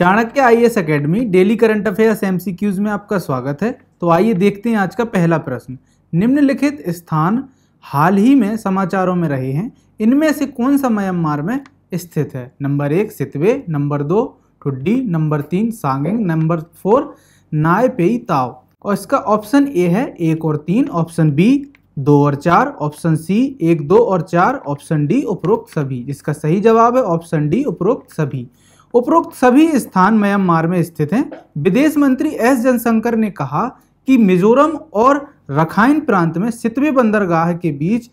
Chanakya I S academy daily current affairs MCQs में आपका स्वागत है तो आइए देखते हैं आज का पहला प्रश्न निम्नलिखित स्थान हाल ही में समाचारों में रहे हैं इनमें से कौन सा म्यांमार में स्थित है नंबर एक सितवे नंबर दो ठुड्डी नंबर तीन सांगिंग नंबर फोर नाय पेई ताव और इसका ऑप्शन ए है एक और तीन ऑप्शन बी दो और चार ऑप्शन सी एक दो और चार ऑप्शन डी उपरोक्त सभी इसका सही जवाब है ऑप्शन डी उपरोक्त सभी उपरोक्त सभी स्थान म्यांमार में स्थित हैं विदेश मंत्री एस जयशंकर ने कहा कि मिजोरम और रखाइन प्रांत में सितवे बंदरगाह के बीच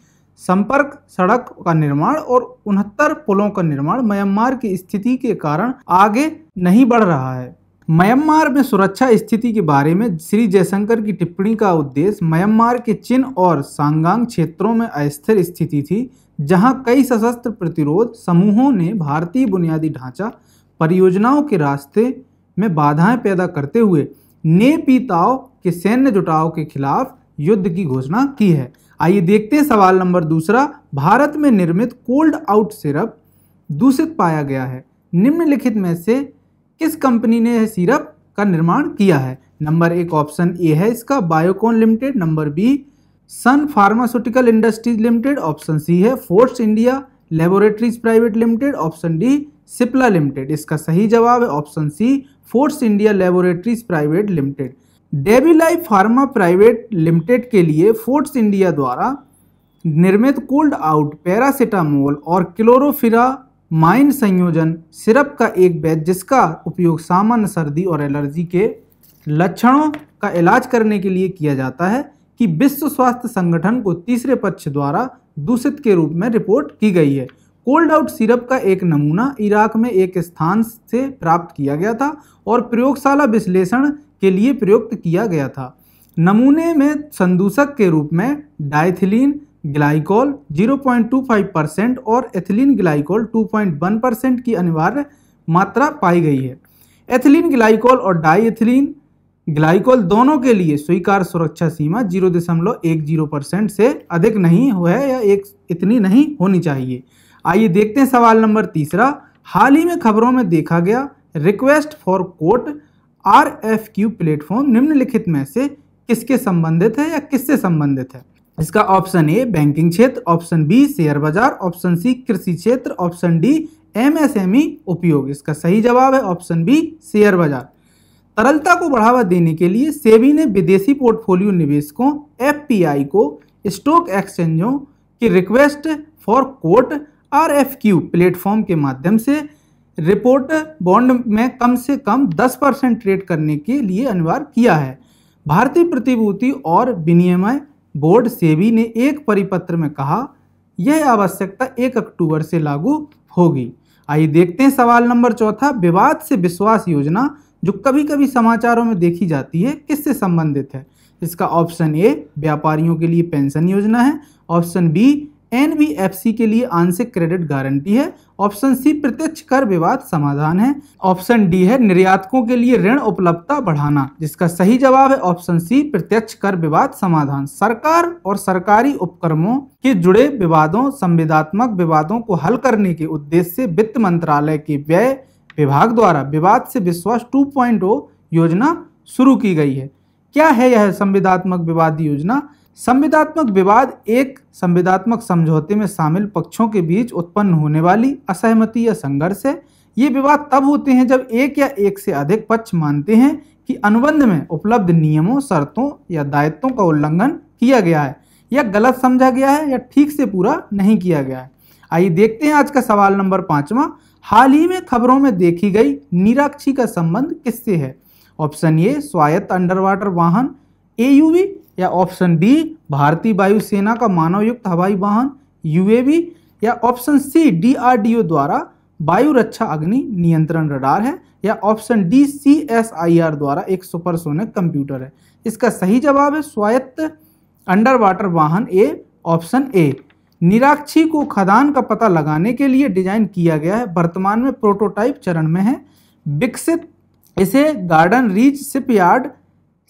संपर्क सड़क का निर्माण और उनहत्तर पुलों का निर्माण म्यांमार की स्थिति के कारण आगे नहीं बढ़ रहा है म्यांमार में सुरक्षा स्थिति के बारे में श्री जयशंकर की टिप्पणी का उद्देश्य म्यांमार के चिन और सांगांग क्षेत्रों में अस्थिर स्थिति थी जहां कई सशस्त्र प्रतिरोध समूहों ने भारतीय बुनियादी ढांचा परियोजनाओं के रास्ते में बाधाएं पैदा करते हुए ने ताओ के सैन्य जुटाव के खिलाफ युद्ध की घोषणा की है आइए देखते हैं सवाल नंबर दूसरा भारत में निर्मित कोल्ड आउट सिरप दूषित पाया गया है निम्नलिखित में से किस कंपनी ने यह सिरप का निर्माण किया है नंबर एक ऑप्शन ए है इसका Biocon limited number B Sun pharmaceutical industries limited option C है Fourrts India laboratories private limited option D Cipla limited इसका सही जवाब है option C Fourrts India laboratories private limited डेविलाई फार्मा प्राइवेट लिमिटेड के लिए फोर्ट्स इंडिया द्वारा निर्मित कोल्ड आउट पैरासीटामोल और क्लोरोफिरा माइन संयोजन सिरप का एक बैच जिसका उपयोग सामान्य सर्दी और एलर्जी के लक्षणों का इलाज करने के लिए किया जाता है कि विश्व स्वास्थ्य संगठन को तीसरे पक्ष द्वारा दूषित के रूप में रिपोर्ट की गई है कोल्ड आउट सिरप का एक नमूना इराक में एक स्थान से प्राप्त किया गया था और प्रयोगशाला विश्लेषण के लिए प्रयुक्त किया गया था नमूने में संदूषक के रूप में डाइथिलीन ग्लाइकोल 0.25 परसेंट और एथिलीन ग्लाइकोल 2.1 परसेंट की अनिवार्य मात्रा पाई गई है एथिलीन ग्लाइकोल और डाइएथिलीन ग्लाइकोल दोनों के लिए स्वीकार सुरक्षा सीमा जीरो दशमलव एक जीरो परसेंट से अधिक नहीं हो है या एक इतनी नहीं होनी चाहिए आइए देखते हैं सवाल नंबर तीसरा हाल ही में खबरों में देखा गया request for quote R F Q platform निम्नलिखित में से किसके संबंधित है या किससे संबंधित है इसका ऑप्शन ए बैंकिंग क्षेत्र ऑप्शन बी शेयर बाजार ऑप्शन सी कृषि क्षेत्र ऑप्शन डी एमएसएमई उपयोग इसका सही जवाब है ऑप्शन बी शेयर बाजार तरलता को बढ़ावा देने के लिए सेबी ने विदेशी पोर्टफोलियो निवेशकों आई को स्टॉक एक्सचेंजों की request for quote R F Q platform के माध्यम से रिपोर्ट बॉन्ड में कम से कम 10 परसेंट ट्रेड करने के लिए अनिवार्य किया है भारतीय प्रतिभूति और विनिमय बोर्ड सेबी ने एक परिपत्र में कहा यह आवश्यकता एक अक्टूबर से लागू होगी आइए देखते हैं सवाल नंबर चौथा विवाद से विश्वास योजना जो कभी कभी समाचारों में देखी जाती है किससे संबंधित है इसका ऑप्शन ए व्यापारियों के लिए पेंशन योजना है ऑप्शन बी सी के लिए आंशिक क्रेडिट गारंटी है ऑप्शन सी प्रत्यक्ष कर विवाद समाधान है ऑप्शन डी है निर्यातकों के लिए ऋण उपलब्धता बढ़ाना जिसका सही जवाब है ऑप्शन सी प्रत्यक्ष कर विवाद समाधान सरकार और सरकारी उपक्रमों के जुड़े विवादों संविदात्मक विवादों को हल करने के उद्देश्य से वित्त मंत्रालय के व्यय विभाग द्वारा विवाद से विश्वास टू योजना शुरू की गई है क्या है यह संविदात्मक विवाद योजना संविदात्मक विवाद एक संविदात्मक समझौते में शामिल पक्षों के बीच उत्पन्न होने वाली असहमति या संघर्ष है ये विवाद तब होते हैं जब एक या एक से अधिक पक्ष मानते हैं कि अनुबंध में उपलब्ध नियमों शर्तों या दायित्वों का उल्लंघन किया गया है या गलत समझा गया है या ठीक से पूरा नहीं किया गया है आइए देखते हैं आज का सवाल नंबर पाँचवा हाल ही में खबरों में देखी गई निराक्षी का संबंध किससे है ऑप्शन ए स्वायत्त अंडर वाटर वाहन ए या ऑप्शन बी भारतीय वायुसेना का मानव युक्त हवाई वाहन यूएवी या ऑप्शन सी डीआरडीओ द्वारा वायु रक्षा अग्नि नियंत्रण रडार है या option D C S I R द्वारा एक सुपरसोनिक कंप्यूटर है इसका सही जवाब है स्वायत्त अंडर वाटर वाहन ए ऑप्शन ए निराक्षी को खदान का पता लगाने के लिए डिजाइन किया गया है वर्तमान में प्रोटोटाइप चरण में है विकसित इसे Garden Reach shipyard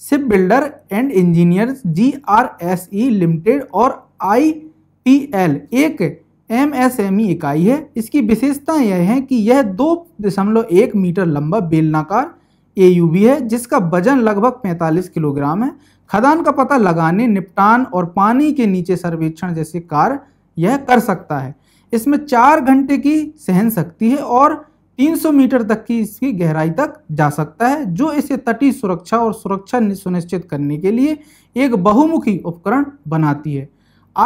ship builder and engineer G R S E limited और आई पी एल एक एम एस एम ई इकाई है इसकी विशेषता यह है कि यह दो दशमलव एक मीटर लंबा बेलनाकार ए यू बी है जिसका वजन लगभग 45 किलोग्राम है खदान का पता लगाने निपटान और पानी के नीचे सर्वेक्षण जैसे कार्य यह कर सकता है इसमें चार घंटे की सहन शक्ति है और 300 मीटर तक की इसकी गहराई तक जा सकता है जो इसे तटीय सुरक्षा और सुरक्षा सुनिश्चित करने के लिए एक बहुमुखी उपकरण बनाती है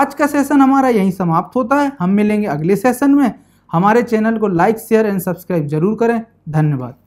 आज का सेशन हमारा यहीं समाप्त होता है हम मिलेंगे अगले सेशन में हमारे चैनल को लाइक शेयर एंड सब्सक्राइब जरूर करें धन्यवाद